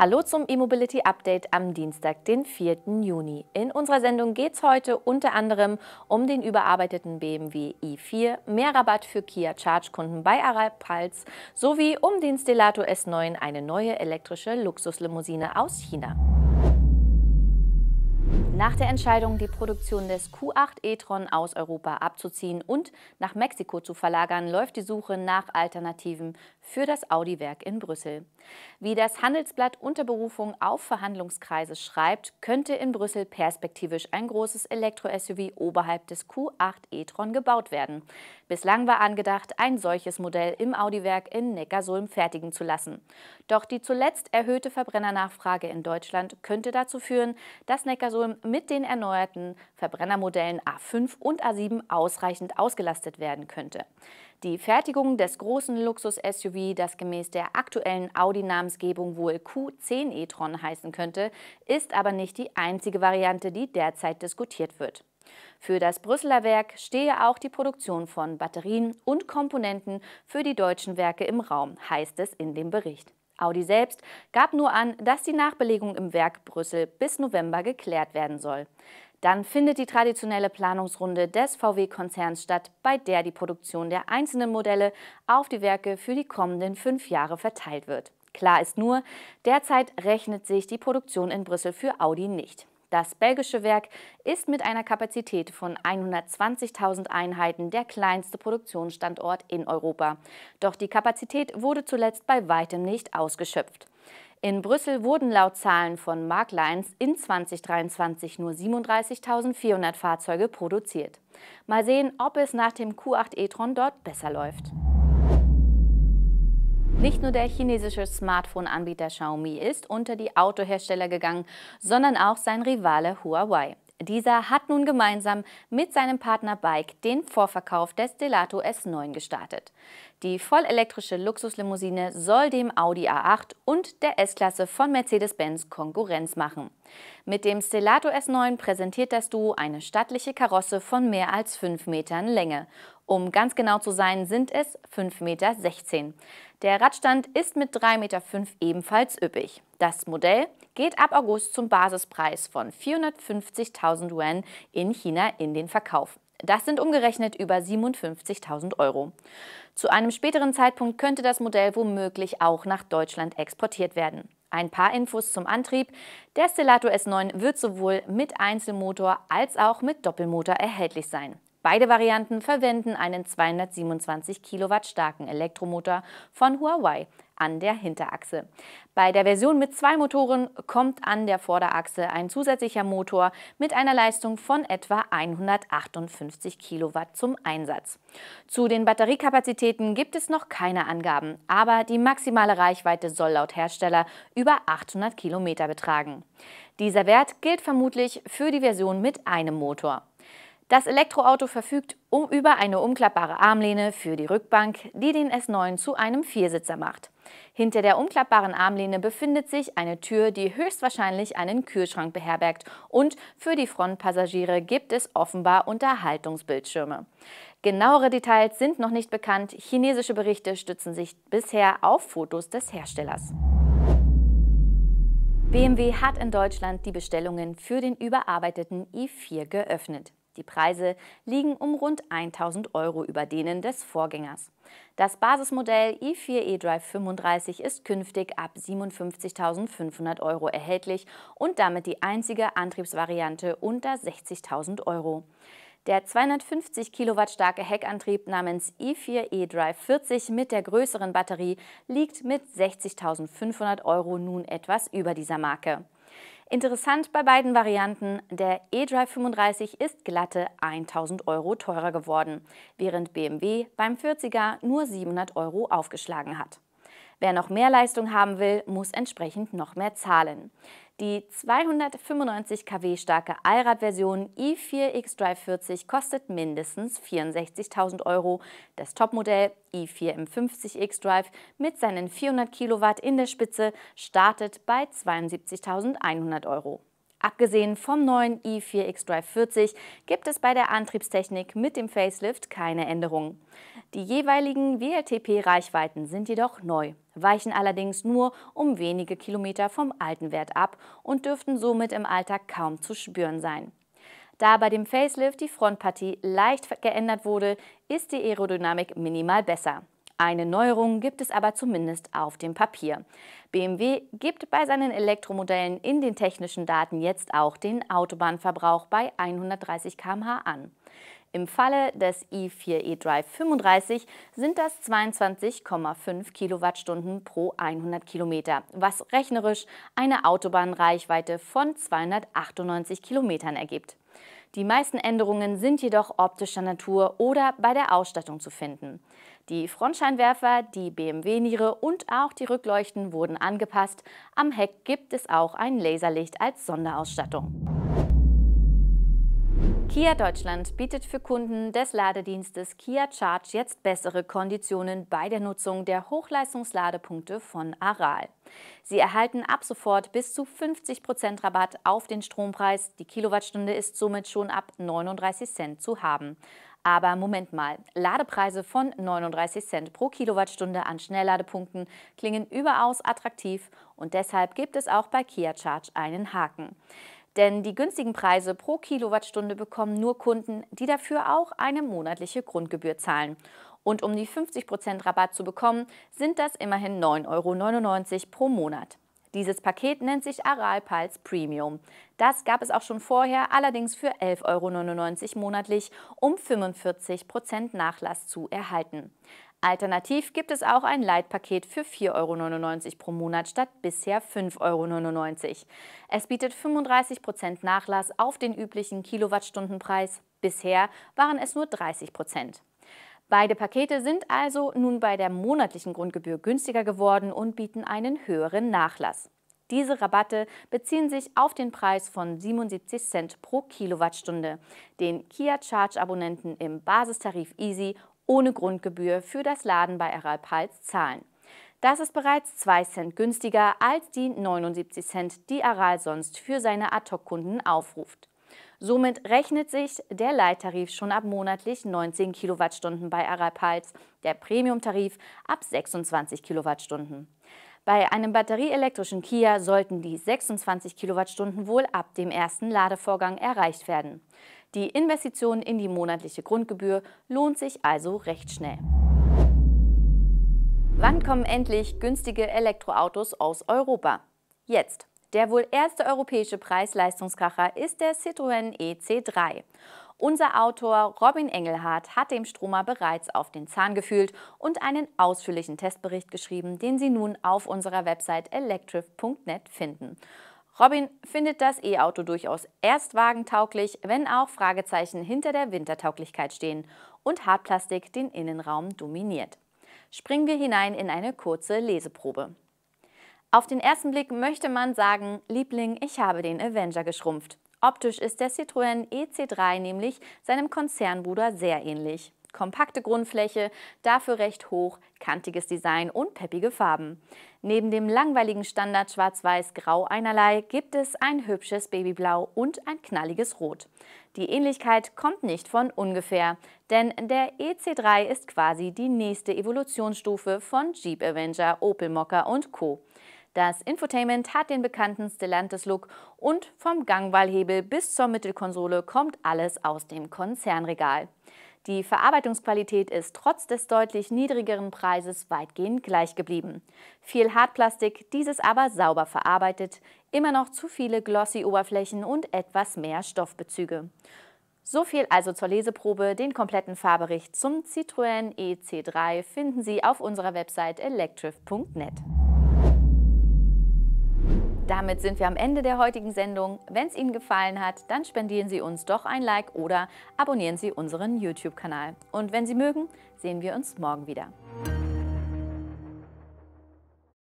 Hallo zum E-Mobility Update am Dienstag, den 4. Juni. In unserer Sendung geht es heute unter anderem um den überarbeiteten BMW i4, mehr Rabatt für Kia Charge-Kunden bei Arabpals sowie um den Stellato S9, eine neue elektrische Luxuslimousine aus China. Nach der Entscheidung, die Produktion des Q8 e-tron aus Europa abzuziehen und nach Mexiko zu verlagern, läuft die Suche nach Alternativen für das Audi-Werk in Brüssel. Wie das Handelsblatt unter Berufung auf Verhandlungskreise schreibt, könnte in Brüssel perspektivisch ein großes Elektro-SUV oberhalb des Q8 e-tron gebaut werden. Bislang war angedacht, ein solches Modell im Audi-Werk in Neckarsulm fertigen zu lassen. Doch die zuletzt erhöhte Verbrennernachfrage in Deutschland könnte dazu führen, dass Neckarsulm Nordström mit den erneuerten Verbrennermodellen A5 und A7 ausreichend ausgelastet werden könnte. Die Fertigung des großen Luxus-SUV, das gemäß der aktuellen Audi-Namensgebung wohl Q10 e-tron heißen könnte, ist aber nicht die einzige Variante, die derzeit diskutiert wird. Für das Brüsseler Werk stehe auch die Produktion von Batterien und Komponenten für die deutschen Werke im Raum, heißt es in dem Bericht. Audi selbst gab nur an, dass die Nachbelegung im Werk Brüssel bis November geklärt werden soll. Dann findet die traditionelle Planungsrunde des VW-Konzerns statt, bei der die Produktion der einzelnen Modelle auf die Werke für die kommenden fünf Jahre verteilt wird. Klar ist nur, derzeit rechnet sich die Produktion in Brüssel für Audi nicht. Das belgische Werk ist mit einer Kapazität von 120.000 Einheiten der kleinste Produktionsstandort in Europa. Doch die Kapazität wurde zuletzt bei weitem nicht ausgeschöpft. In Brüssel wurden laut Zahlen von Mark Lines in 2023 nur 37.400 Fahrzeuge produziert. Mal sehen, ob es nach dem Q8 e-tron dort besser läuft. Nicht nur der chinesische Smartphone-Anbieter Xiaomi ist unter die Autohersteller gegangen, sondern auch sein Rivale Huawei. Dieser hat nun gemeinsam mit seinem Partner Bike den Vorverkauf des Delato S9 gestartet. Die vollelektrische Luxuslimousine soll dem Audi A8 und der S-Klasse von Mercedes-Benz Konkurrenz machen. Mit dem Stellato S9 präsentiert das Duo eine stattliche Karosse von mehr als 5 Metern Länge. Um ganz genau zu sein, sind es 5,16 Meter. Der Radstand ist mit 3,5 Meter ebenfalls üppig. Das Modell geht ab August zum Basispreis von 450.000 Yuan in China in den Verkauf. Das sind umgerechnet über 57.000 Euro. Zu einem späteren Zeitpunkt könnte das Modell womöglich auch nach Deutschland exportiert werden. Ein paar Infos zum Antrieb. Der Stellato S9 wird sowohl mit Einzelmotor als auch mit Doppelmotor erhältlich sein. Beide Varianten verwenden einen 227 Kilowatt starken Elektromotor von Huawei an der Hinterachse. Bei der Version mit zwei Motoren kommt an der Vorderachse ein zusätzlicher Motor mit einer Leistung von etwa 158 Kilowatt zum Einsatz. Zu den Batteriekapazitäten gibt es noch keine Angaben, aber die maximale Reichweite soll laut Hersteller über 800 Kilometer betragen. Dieser Wert gilt vermutlich für die Version mit einem Motor. Das Elektroauto verfügt um über eine umklappbare Armlehne für die Rückbank, die den S9 zu einem Viersitzer macht. Hinter der umklappbaren Armlehne befindet sich eine Tür, die höchstwahrscheinlich einen Kühlschrank beherbergt und für die Frontpassagiere gibt es offenbar Unterhaltungsbildschirme. Genauere Details sind noch nicht bekannt, chinesische Berichte stützen sich bisher auf Fotos des Herstellers. BMW hat in Deutschland die Bestellungen für den überarbeiteten i4 geöffnet. Die Preise liegen um rund 1000 Euro über denen des Vorgängers. Das Basismodell e i4 eDrive 35 ist künftig ab 57.500 Euro erhältlich und damit die einzige Antriebsvariante unter 60.000 Euro. Der 250 Kilowatt starke Heckantrieb namens e i4 eDrive 40 mit der größeren Batterie liegt mit 60.500 Euro nun etwas über dieser Marke. Interessant bei beiden Varianten, der eDrive 35 ist glatte 1000 Euro teurer geworden, während BMW beim 40er nur 700 Euro aufgeschlagen hat. Wer noch mehr Leistung haben will, muss entsprechend noch mehr zahlen. Die 295 kW starke Allradversion i4 x Drive 40 kostet mindestens 64.000 Euro. Das Topmodell i4 M50 X-Drive mit seinen 400 Kilowatt in der Spitze startet bei 72.100 Euro. Abgesehen vom neuen i4 x Drive 40 gibt es bei der Antriebstechnik mit dem Facelift keine Änderungen. Die jeweiligen WLTP-Reichweiten sind jedoch neu weichen allerdings nur um wenige Kilometer vom alten Wert ab und dürften somit im Alltag kaum zu spüren sein. Da bei dem Facelift die Frontpartie leicht geändert wurde, ist die Aerodynamik minimal besser. Eine Neuerung gibt es aber zumindest auf dem Papier. BMW gibt bei seinen Elektromodellen in den technischen Daten jetzt auch den Autobahnverbrauch bei 130 km/h an. Im Falle des i 4 e Drive 35 sind das 22,5 Kilowattstunden pro 100 Kilometer, was rechnerisch eine Autobahnreichweite von 298 Kilometern ergibt. Die meisten Änderungen sind jedoch optischer Natur oder bei der Ausstattung zu finden. Die Frontscheinwerfer, die BMW-Niere und auch die Rückleuchten wurden angepasst. Am Heck gibt es auch ein Laserlicht als Sonderausstattung. Kia Deutschland bietet für Kunden des Ladedienstes Kia Charge jetzt bessere Konditionen bei der Nutzung der Hochleistungsladepunkte von Aral. Sie erhalten ab sofort bis zu 50 Prozent Rabatt auf den Strompreis. Die Kilowattstunde ist somit schon ab 39 Cent zu haben. Aber Moment mal, Ladepreise von 39 Cent pro Kilowattstunde an Schnellladepunkten klingen überaus attraktiv und deshalb gibt es auch bei Kia Charge einen Haken. Denn die günstigen Preise pro Kilowattstunde bekommen nur Kunden, die dafür auch eine monatliche Grundgebühr zahlen. Und um die 50% Rabatt zu bekommen, sind das immerhin 9,99 Euro pro Monat. Dieses Paket nennt sich Aral Pulse Premium. Das gab es auch schon vorher, allerdings für 11,99 Euro monatlich, um 45% Nachlass zu erhalten. Alternativ gibt es auch ein Leitpaket für 4,99 Euro pro Monat statt bisher 5,99 Euro. Es bietet 35% Prozent Nachlass auf den üblichen Kilowattstundenpreis. Bisher waren es nur 30%. Prozent. Beide Pakete sind also nun bei der monatlichen Grundgebühr günstiger geworden und bieten einen höheren Nachlass. Diese Rabatte beziehen sich auf den Preis von 77 Cent pro Kilowattstunde, den Kia Charge Abonnenten im Basistarif Easy ohne Grundgebühr für das Laden bei Aralpals zahlen. Das ist bereits 2 Cent günstiger als die 79 Cent, die Aral sonst für seine Ad-Hoc-Kunden aufruft. Somit rechnet sich der Leittarif schon ab monatlich 19 Kilowattstunden bei Aral Pals, der Premium-Tarif ab 26 Kilowattstunden. Bei einem batterieelektrischen Kia sollten die 26 Kilowattstunden wohl ab dem ersten Ladevorgang erreicht werden. Die Investition in die monatliche Grundgebühr lohnt sich also recht schnell. Wann kommen endlich günstige Elektroautos aus Europa? Jetzt. Der wohl erste europäische Preis-Leistungskracher ist der Citroën EC3. Unser Autor Robin Engelhardt hat dem Stromer bereits auf den Zahn gefühlt und einen ausführlichen Testbericht geschrieben, den Sie nun auf unserer Website electric.net finden. Robin findet das E-Auto durchaus erstwagentauglich, wenn auch Fragezeichen hinter der Wintertauglichkeit stehen und Hartplastik den Innenraum dominiert. Springen wir hinein in eine kurze Leseprobe. Auf den ersten Blick möchte man sagen, Liebling, ich habe den Avenger geschrumpft. Optisch ist der Citroën EC3 nämlich seinem Konzernbruder sehr ähnlich. Kompakte Grundfläche, dafür recht hoch, kantiges Design und peppige Farben. Neben dem langweiligen Standard Schwarz-Weiß-Grau einerlei gibt es ein hübsches Babyblau und ein knalliges Rot. Die Ähnlichkeit kommt nicht von ungefähr, denn der EC3 ist quasi die nächste Evolutionsstufe von Jeep Avenger, Opel Mokka und Co. Das Infotainment hat den bekannten Stellantis-Look und vom Gangwallhebel bis zur Mittelkonsole kommt alles aus dem Konzernregal. Die Verarbeitungsqualität ist trotz des deutlich niedrigeren Preises weitgehend gleich geblieben. Viel Hartplastik, dieses aber sauber verarbeitet, immer noch zu viele Glossy-Oberflächen und etwas mehr Stoffbezüge. So viel also zur Leseprobe. Den kompletten Fahrbericht zum Citroën EC3 finden Sie auf unserer Website electrif.net. Damit sind wir am Ende der heutigen Sendung. Wenn es Ihnen gefallen hat, dann spendieren Sie uns doch ein Like oder abonnieren Sie unseren YouTube-Kanal. Und wenn Sie mögen, sehen wir uns morgen wieder.